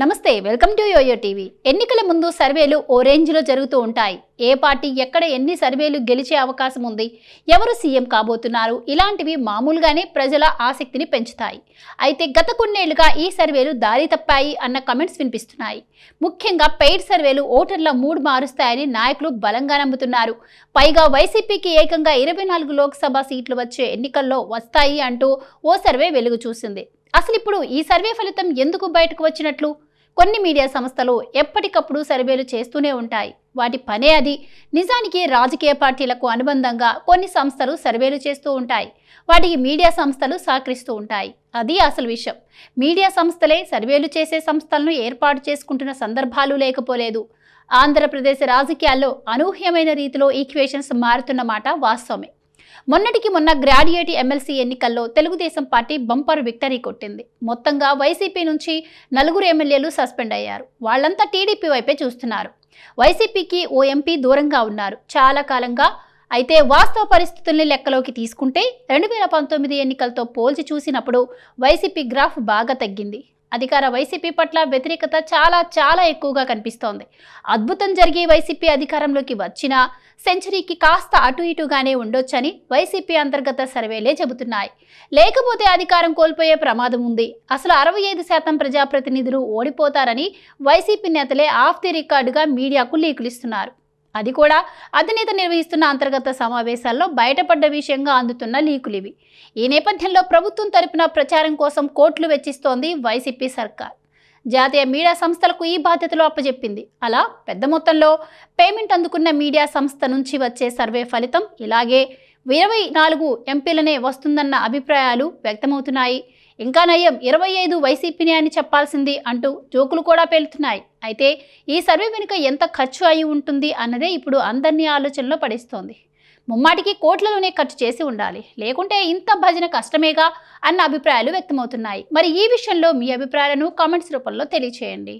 నమస్తే welcome to yo-yo TV ఎన్నికల ముందు సర్వేలు ఓ రేంజ్లో జరుగుతూ ఉంటాయి ఏ పార్టీ ఎక్కడ ఎన్ని సర్వేలు గెలిచే అవకాశం ఉంది ఎవరు సీఎం కాబోతున్నారు ఇలాంటివి మామూలుగానే ప్రజల ఆసక్తిని పెంచుతాయి అయితే గత కొన్నేళ్లుగా ఈ సర్వేలు దారి తప్పాయి అన్న కమెంట్స్ వినిపిస్తున్నాయి ముఖ్యంగా పెయిడ్ సర్వేలు ఓటర్ల మూడ్ మారుస్తాయని నాయకులు బలంగా నమ్ముతున్నారు పైగా వైసీపీకి ఏకంగా ఇరవై నాలుగు లోక్సభ సీట్లు వచ్చే ఎన్నికల్లో వస్తాయి అంటూ ఓ సర్వే వెలుగు చూసింది అసలు ఇప్పుడు ఈ సర్వే ఫలితం ఎందుకు బయటకు వచ్చినట్లు కొన్ని మీడియా సంస్థలు ఎప్పటికప్పుడు సర్వేలు చేస్తూనే ఉంటాయి వాటి పనే అది నిజానికి రాజకీయ పార్టీలకు అనుబంధంగా కొన్ని సంస్థలు సర్వేలు చేస్తూ ఉంటాయి వాటికి మీడియా సంస్థలు సహకరిస్తూ ఉంటాయి అది అసలు విషయం మీడియా సంస్థలే సర్వేలు చేసే సంస్థలను ఏర్పాటు చేసుకుంటున్న సందర్భాలు లేకపోలేదు ఆంధ్రప్రదేశ్ రాజకీయాల్లో అనూహ్యమైన రీతిలో ఈక్వేషన్స్ మారుతున్నమాట వాస్తవమే మొన్నటికి మొన్న గ్రాడ్యుయేట్ ఎమ్మెల్సీ ఎన్నికల్లో తెలుగుదేశం పార్టీ బంపర్ విక్టరీ కొట్టింది మొత్తంగా వైసీపీ నుంచి నలుగురు ఎమ్మెల్యేలు సస్పెండ్ అయ్యారు వాళ్లంతా టీడీపీ వైపే చూస్తున్నారు వైసీపీకి ఓ ఎంపీ దూరంగా ఉన్నారు చాలా కాలంగా అయితే వాస్తవ పరిస్థితుల్ని లెక్కలోకి తీసుకుంటే రెండు వేల పంతొమ్మిది ఎన్నికలతో పోల్చి చూసినప్పుడు వైసీపీ గ్రాఫ్ బాగా తగ్గింది అధికార వైసీపీ పట్ల వ్యతిరేకత చాలా చాలా ఎక్కువగా కనిపిస్తోంది అద్భుతం జరిగి వైసీపీ అధికారంలోకి వచ్చినా సెంచరీకి కాస్త అటు ఇటుగానే ఉండొచ్చని వైసీపీ అంతర్గత సర్వేలే చెబుతున్నాయి లేకపోతే అధికారం కోల్పోయే ప్రమాదం ఉంది అసలు అరవై ఐదు శాతం ప్రజాప్రతినిధులు ఓడిపోతారని వైసీపీ నేతలే ఆఫ్ ది రికార్డుగా మీడియాకు లీకులిస్తున్నారు అది కూడా అధినేత నిర్వహిస్తున్న అంతర్గత సమావేశాల్లో బయటపడ్డ విషయంగా అందుతున్న లీకులివి ఈ నేపథ్యంలో ప్రభుత్వం తరపున ప్రచారం కోసం కోట్లు వెచ్చిస్తోంది వైసీపీ సర్కార్ జాతీయ మీడియా సంస్థలకు ఈ బాధ్యతలు అప్పజెప్పింది అలా పెద్ద మొత్తంలో పేమెంట్ అందుకున్న మీడియా సంస్థ నుంచి వచ్చే సర్వే ఫలితం ఇలాగే ఇరవై నాలుగు ఎంపీలనే వస్తుందన్న అభిప్రాయాలు వ్యక్తమవుతున్నాయి ఇంకా నయం ఇరవై ఐదు వైసీపీనే అని చెప్పాల్సింది అంటూ జోకులు కూడా పేలుతున్నాయి అయితే ఈ సర్వే వెనుక ఎంత ఖర్చు అయి ఉంటుంది అన్నదే ఇప్పుడు అందరినీ ఆలోచనలో పడిస్తోంది ముమ్మాటికి కోట్లలోనే ఖర్చు చేసి ఉండాలి లేకుంటే ఇంత భజన కష్టమేగా అన్న అభిప్రాయాలు వ్యక్తమవుతున్నాయి మరి ఈ విషయంలో మీ అభిప్రాయాలను కామెంట్స్ రూపంలో తెలియచేయండి